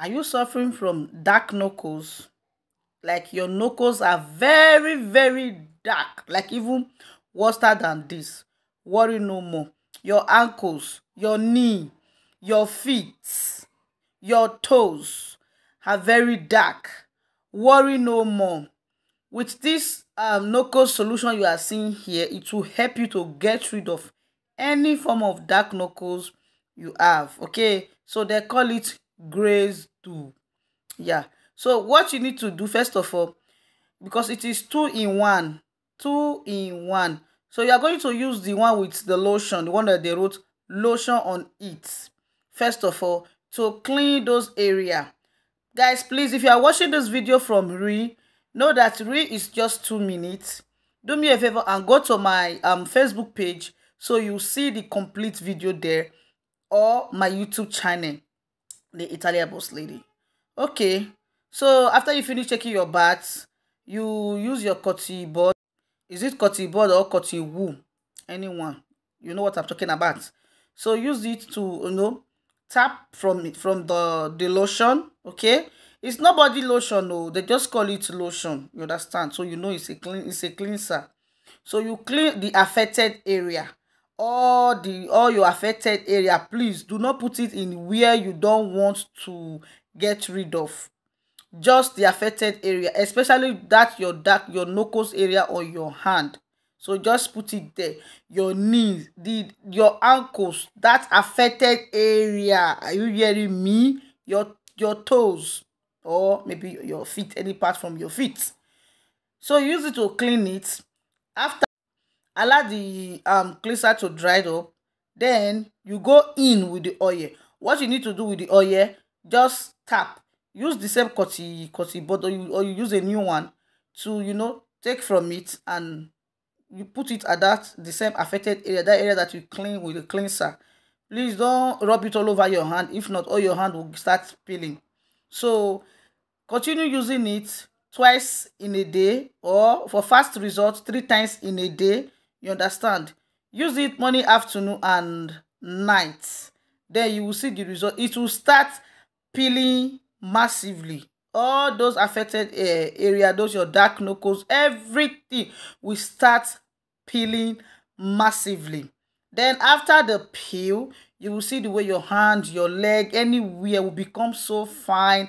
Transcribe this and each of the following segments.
Are you suffering from dark knuckles? Like your knuckles are very, very dark. Like even worse than this. Worry no more. Your ankles, your knee, your feet, your toes are very dark. Worry no more. With this um, knuckles solution you are seeing here, it will help you to get rid of any form of dark knuckles you have. Okay, so they call it grace Do yeah so what you need to do first of all because it is two in one two in one so you are going to use the one with the lotion the one that they wrote lotion on it first of all to clean those area guys please if you are watching this video from re know that re is just two minutes do me a favor and go to my um facebook page so you see the complete video there or my youtube channel the Italian boss lady. Okay, so after you finish taking your bath, you use your cotton board. Is it cotton board or cotton wool? Anyone, you know what I'm talking about. So use it to you know tap from it from the the lotion. Okay, it's not body lotion no, they just call it lotion. You understand? So you know it's a clean it's a cleanser. So you clean the affected area all the all your affected area please do not put it in where you don't want to get rid of just the affected area especially that your dark your knuckles area or your hand so just put it there your knees the your ankles that affected area are you hearing me your your toes or maybe your feet any part from your feet so use it to clean it after allow the um cleanser to dry up then you go in with the oil what you need to do with the oil just tap use the same cutty cutty bottle you, or you use a new one to you know take from it and you put it at that the same affected area that area that you clean with the cleanser please don't rub it all over your hand if not all your hand will start peeling so continue using it twice in a day or for fast results three times in a day You understand? Use it morning, afternoon, and night. Then you will see the result. It will start peeling massively. All those affected uh, area, those your dark knuckles, everything will start peeling massively. Then after the peel, you will see the way your hand, your leg, anywhere will become so fine,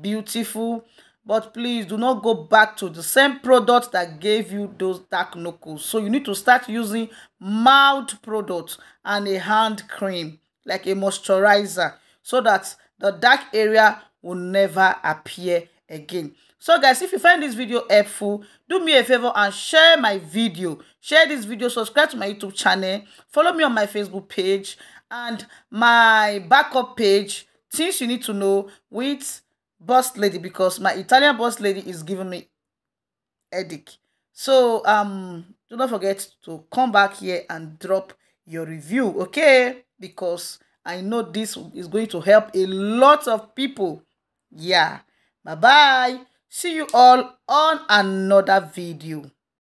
beautiful but please do not go back to the same product that gave you those dark knuckles so you need to start using mouth products and a hand cream like a moisturizer so that the dark area will never appear again so guys if you find this video helpful do me a favor and share my video share this video subscribe to my youtube channel follow me on my facebook page and my backup page things you need to know with boss lady because my Italian boss lady is giving me headache. So um, do not forget to come back here and drop your review, okay? Because I know this is going to help a lot of people. Yeah. Bye-bye. See you all on another video.